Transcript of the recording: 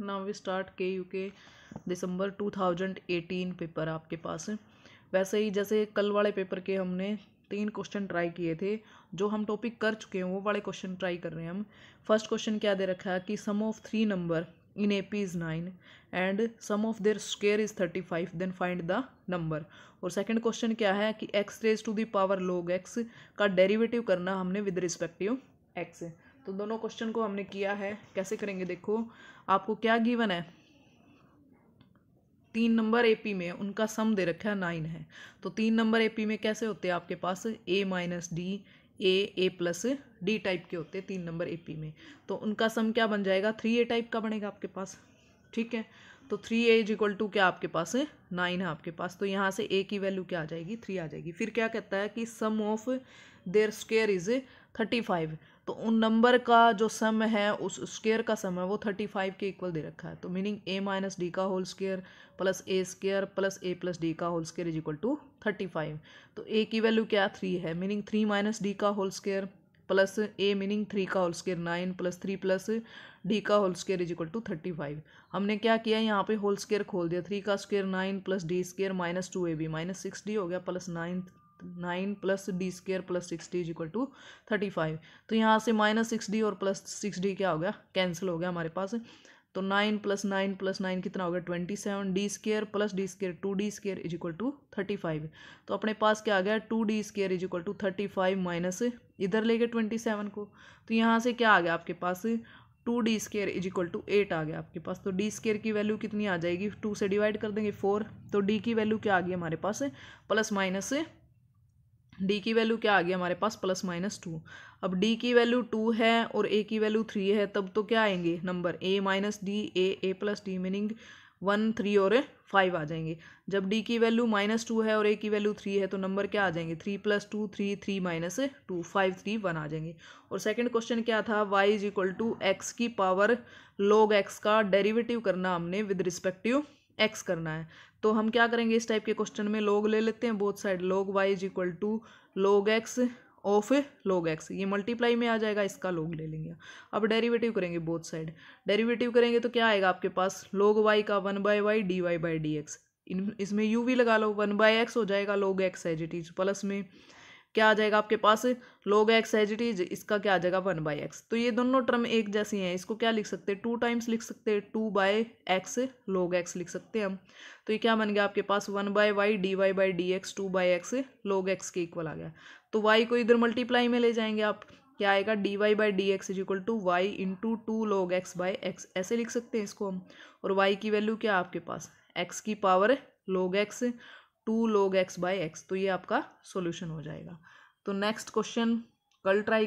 now we start K U K December 2018 paper आपके पास वैसे ही जैसे कल वाले पेपर के हमने तीन क्वेश्चन ट्राई किए थे जो हम टॉपिक कर चुके हैं वो वाले क्वेश्चन ट्राई कर रहे हैं हम फर्स्ट क्वेश्चन क्या दे रखा है कि sum of three number in A P is nine and sum of their square is thirty five then find the number और सेकेंड क्वेश्चन क्या है कि X raise to the power log X का derivative करना हमने विद रिस्पेक्टिव एक्स तो दोनों question को हमने किया है कैसे करेंगे देखो आपको क्या गिवन है तीन नंबर एपी में उनका सम दे रखा है नाइन है तो तीन नंबर एपी में कैसे होते हैं आपके पास A minus D A A plus D type के होते हैं तीन नंबर एपी में तो उनका सम क्या बन जाएगा थ्री ए टाइप का बनेगा आपके पास ठीक है तो three A is equal to क्या आपके पास है नाइन है आपके पास तो यहाँ से ए की वैल्यू क्या आ जाएगी थ्री आ जाएगी फिर क्या कहता है कि sum of their square is thirty five तो उन नंबर का जो सम है उस स्केयर का सम है वो थर्टी फाइव के इक्वल दे रखा है तो मीनिंग ए माइनस डी का whole square plus A square plus A plus D का whole square is equal to thirty five तो ए की वैल्यू क्या थ्री है मीनिंग थ्री माइनस डी का whole square plus A meaning three का whole square nine plus three plus D का whole square is equal to thirty five हमने क्या किया यहाँ पे होल स्केयर खोल दिया थ्री का square nine plus D square minus two A B minus six D हो गया plus nine nine plus D square plus six D is equal to thirty five तो यहाँ से माइनस सिक्स डी और plus six D क्या हो गया cancel हो गया हमारे पास तो nine plus nine plus nine कितना हो गया twenty seven D square plus D square two D square is equal to thirty five तो अपने पास क्या आ गया two D square is equal to thirty five minus इधर ले गए ट्वेंटी सेवन को तो यहाँ से क्या आ गया आपके पास two D square is equal to eight आ गया आपके पास तो डी स्केयर की वैल्यू कितनी आ जाएगी टू से डिवाइड कर देंगे फोर तो डी की वैल्यू क्या आ गई हमारे पास प्लस माइनस डी की वैल्यू क्या आ गई हमारे पास प्लस माइनस टू अब डी की वैल्यू टू है और ए की वैल्यू थ्री है तब तो क्या आएंगे number A minus D A A plus D meaning one three और फाइव आ जाएंगे जब डी की वैल्यू माइनस टू है और ए की वैल्यू थ्री है तो नंबर क्या आ जाएंगे three plus two three three minus two five three one आ जाएंगे और सेकंड क्वेश्चन क्या था Y is equal to X की पावर लॉग एक्स का डेरिवेटिव करना हमने विद रिस्पेक्टिव एक्स करना है तो हम क्या करेंगे इस टाइप के क्वेश्चन में लोग ले लेते हैं both side log Y is equal to log X of log X ये मल्टीप्लाई में आ जाएगा इसका लोग ले लेंगे अब डेरिवेटिव करेंगे बोथ साइड डेरिवेटिव करेंगे तो क्या आएगा आपके पास लोग वाई का one by y d y by d x इसमें यू भी लगा लो वन बाय एक्स हो जाएगा log x as it is plus में क्या आ जाएगा आपके पास लोग एक्स एजिटीज इसका क्या आ जाएगा वन बाई एक्स तो ये दोनों टर्म एक जैसी हैं इसको क्या लिख सकते हैं टू टाइम्स लिख सकते हैं two by x log x लिख सकते हैं हम तो ये क्या बन गया आपके पास one by y d y by d x two by x log x के इक्वल आ गया तो वाई को इधर मल्टीप्लाई में ले जाएंगे आप क्या आएगा d y by d x is equal to y into two log x by x ऐसे लिख सकते हैं इसको हम और वाई की वैल्यू क्या आपके पास एक्स की power log x two log x by x तो ये आपका सोल्यूशन हो जाएगा तो नेक्स्ट क्वेश्चन कल ट्राई